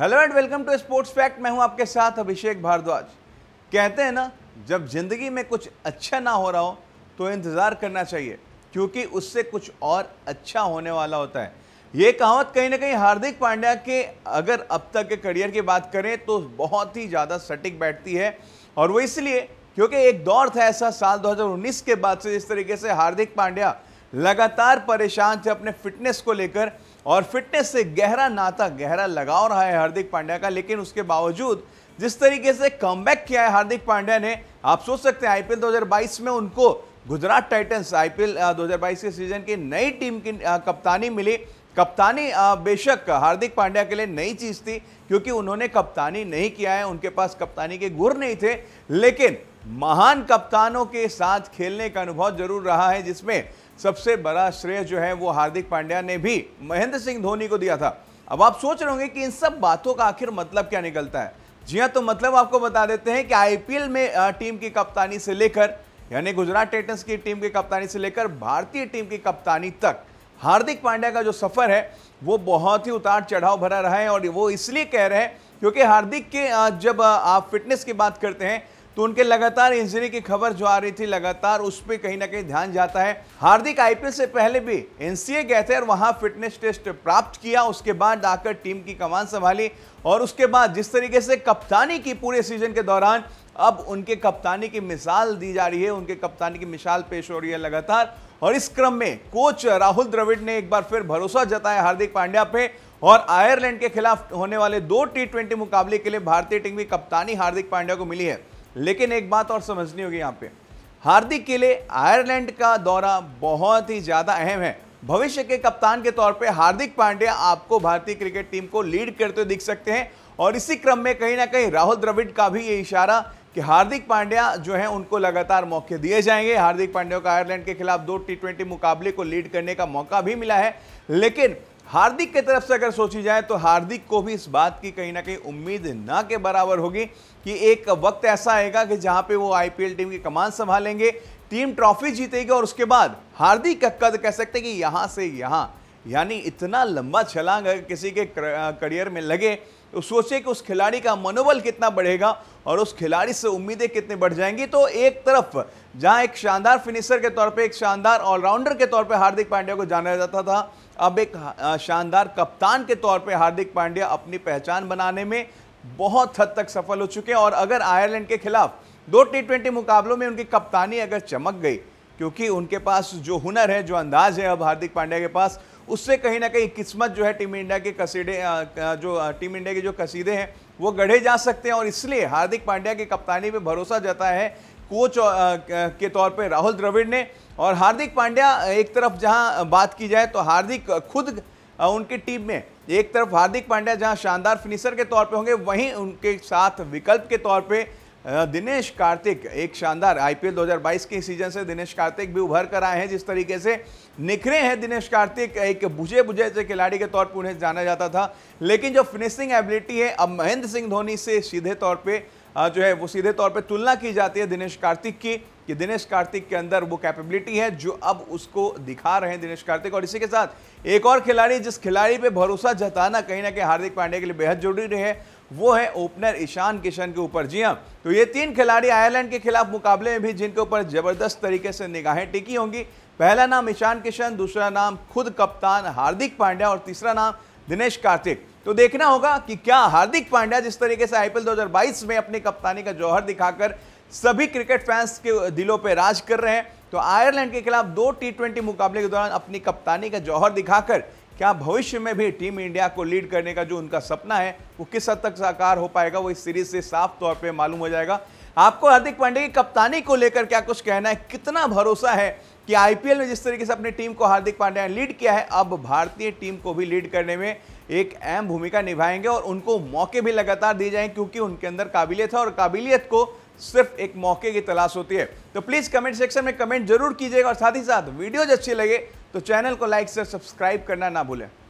hello and welcome to sports fact मैं हूं आपके साथ अभिषेक भारद्वाज कहते हैं ना जब जिंदगी में कुछ अच्छा ना हो रहा हो तो इंतज़ार करना चाहिए क्योंकि उससे कुछ और अच्छा होने वाला होता है ये कहावत कहीं ना कहीं हार्दिक पांड्या के अगर अब तक के करियर की बात करें तो बहुत ही ज़्यादा सटीक बैठती है और वो इसलिए क्योंकि एक दौर था ऐसा साल 2019 के बाद से जिस तरीके से हार्दिक पांड्या लगातार परेशान थे अपने फिटनेस को लेकर और फिटनेस से गहरा नाता गहरा लगाव रहा है हार्दिक पांड्या का लेकिन उसके बावजूद जिस तरीके से कम किया है हार्दिक पांड्या ने आप सोच सकते हैं आईपीएल 2022 में उनको गुजरात टाइटन्स आईपीएल 2022 के सीजन की नई टीम की कप्तानी मिली कप्तानी बेशक हार्दिक पांड्या के लिए नई चीज़ थी क्योंकि उन्होंने कप्तानी नहीं किया है उनके पास कप्तानी के गुर नहीं थे लेकिन महान कप्तानों के साथ खेलने का अनुभव जरूर रहा है जिसमें सबसे बड़ा श्रेय जो है वो हार्दिक पांड्या ने भी महेंद्र सिंह धोनी को दिया था अब आप सोच रहे होंगे कि इन सब बातों का आखिर मतलब क्या निकलता है जी हाँ तो मतलब आपको बता देते हैं कि आईपीएल में टीम की कप्तानी से लेकर यानी गुजरात टाइटन्स की टीम की कप्तानी से लेकर भारतीय टीम की कप्तानी तक हार्दिक पांड्या का जो सफ़र है वो बहुत ही उतार चढ़ाव भरा रहा है और वो इसलिए कह रहे हैं क्योंकि हार्दिक के जब आप फिटनेस की बात करते हैं तो उनके लगातार इंजरी की खबर जो आ रही थी लगातार उस पर कहीं ना कहीं ध्यान जाता है हार्दिक आईपीएल से पहले भी एनसीए गए थे और वहां फिटनेस टेस्ट प्राप्त किया उसके बाद आकर टीम की कमान संभाली और उसके बाद जिस तरीके से कप्तानी की पूरे सीजन के दौरान अब उनके कप्तानी की मिसाल दी जा रही है उनके कप्तानी की मिसाल पेश हो रही है लगातार और इस क्रम में कोच राहुल द्रविड़ ने एक बार फिर भरोसा जताया हार्दिक पांड्या पे और आयरलैंड के खिलाफ होने वाले दो टी मुकाबले के लिए भारतीय टीम की कप्तानी हार्दिक पांड्या को मिली है लेकिन एक बात और समझनी होगी यहाँ पे हार्दिक के लिए आयरलैंड का दौरा बहुत ही ज़्यादा अहम है भविष्य के कप्तान के तौर पे हार्दिक पांड्या आपको भारतीय क्रिकेट टीम को लीड करते दिख सकते हैं और इसी क्रम में कहीं ना कहीं राहुल द्रविड़ का भी ये इशारा कि हार्दिक पांड्या जो है उनको लगातार मौके दिए जाएंगे हार्दिक पांड्या को आयरलैंड के खिलाफ दो टी मुकाबले को लीड करने का मौका भी मिला है लेकिन हार्दिक की तरफ से अगर सोची जाए तो हार्दिक को भी इस बात की कहीं ना कहीं उम्मीद ना के बराबर होगी कि एक वक्त ऐसा आएगा कि जहां पे वो आईपीएल टीम की कमान संभालेंगे टीम ट्रॉफी जीतेगी और उसके बाद हार्दिक का कद कह सकते हैं कि यहां से यहां यानी इतना लंबा छलांग अगर किसी के करियर में लगे तो सोचिए कि उस खिलाड़ी का मनोबल कितना बढ़ेगा और उस खिलाड़ी से उम्मीदें कितनी बढ़ जाएंगी तो एक तरफ जहां एक शानदार फिनिशर के तौर पे एक शानदार ऑलराउंडर के तौर पे हार्दिक पांड्या को जाना जाता था अब एक शानदार कप्तान के तौर पे हार्दिक पांड्या अपनी पहचान बनाने में बहुत हद तक सफल हो चुके हैं और अगर आयरलैंड के खिलाफ दो टी मुकाबलों में उनकी कप्तानी अगर चमक गई क्योंकि उनके पास जो हुनर है जो अंदाज है अब हार्दिक पांड्या के पास उससे कहीं ना कहीं किस्मत जो है टीम इंडिया के कसीडे जो टीम इंडिया के जो कसीदे हैं वो गढ़े जा सकते हैं और इसलिए हार्दिक पांड्या की कप्तानी पर भरोसा जाता है कोच के तौर पर राहुल द्रविड़ ने और हार्दिक पांड्या एक तरफ जहाँ बात की जाए तो हार्दिक खुद उनकी टीम में एक तरफ हार्दिक पांड्या जहां शानदार फिनिशर के तौर पे होंगे वहीं उनके साथ विकल्प के तौर पे दिनेश कार्तिक एक शानदार आईपीएल 2022 के सीजन से दिनेश कार्तिक भी उभर कर आए हैं जिस तरीके से निखरे हैं दिनेश कार्तिक एक बुझे बुझे से खिलाड़ी के तौर पर उन्हें जाना जाता था लेकिन जो फिनिशिंग एबिलिटी है अब महेंद्र सिंह धोनी से सीधे तौर पर जो है वो सीधे तौर पर तुलना की जाती है दिनेश कार्तिक की कि दिनेश कार्तिक के अंदर वो कैपेबिलिटी है जो अब उसको दिखा रहे हैं दिनेश कार्तिक और इसी के साथ एक और खिलाड़ी जिस खिलाड़ी पे भरोसा जताना कहीं ना कहीं हार्दिक पांड्या के लिए बेहद जरूरी है वो है ओपनर ईशान किशन के ऊपर जी हाँ तो ये तीन खिलाड़ी आयरलैंड के खिलाफ मुकाबले में भी जिनके ऊपर जबरदस्त तरीके से निगाहें टिकी होंगी पहला नाम ईशान किशन दूसरा नाम खुद कप्तान हार्दिक पांड्या और तीसरा नाम दिनेश कार्तिक तो देखना होगा कि क्या हार्दिक पांड्या जिस तरीके से आईपीएल 2022 में अपनी कप्तानी का जौहर दिखाकर सभी क्रिकेट फैंस के दिलों पर राज कर रहे हैं तो आयरलैंड के खिलाफ दो टी मुकाबले के दौरान अपनी कप्तानी का जौहर दिखाकर क्या भविष्य में भी टीम इंडिया को लीड करने का जो उनका सपना है वो किस हद तक साकार हो पाएगा वो इस सीरीज से साफ तौर पे मालूम हो जाएगा आपको हार्दिक पांडे की कप्तानी को लेकर क्या कुछ कहना है कितना भरोसा है कि आईपीएल में जिस तरीके से अपनी टीम को हार्दिक पांड्या ने लीड किया है अब भारतीय टीम को भी लीड करने में एक अहम भूमिका निभाएंगे और उनको मौके भी लगातार दिए जाएंगे क्योंकि उनके अंदर काबिलियत है और काबिलियत को सिर्फ एक मौके की तलाश होती है तो प्लीज़ कमेंट सेक्शन में कमेंट जरूर कीजिएगा और साथ ही साथ वीडियो अच्छी लगे तो चैनल को लाइक से सब्सक्राइब करना ना भूलें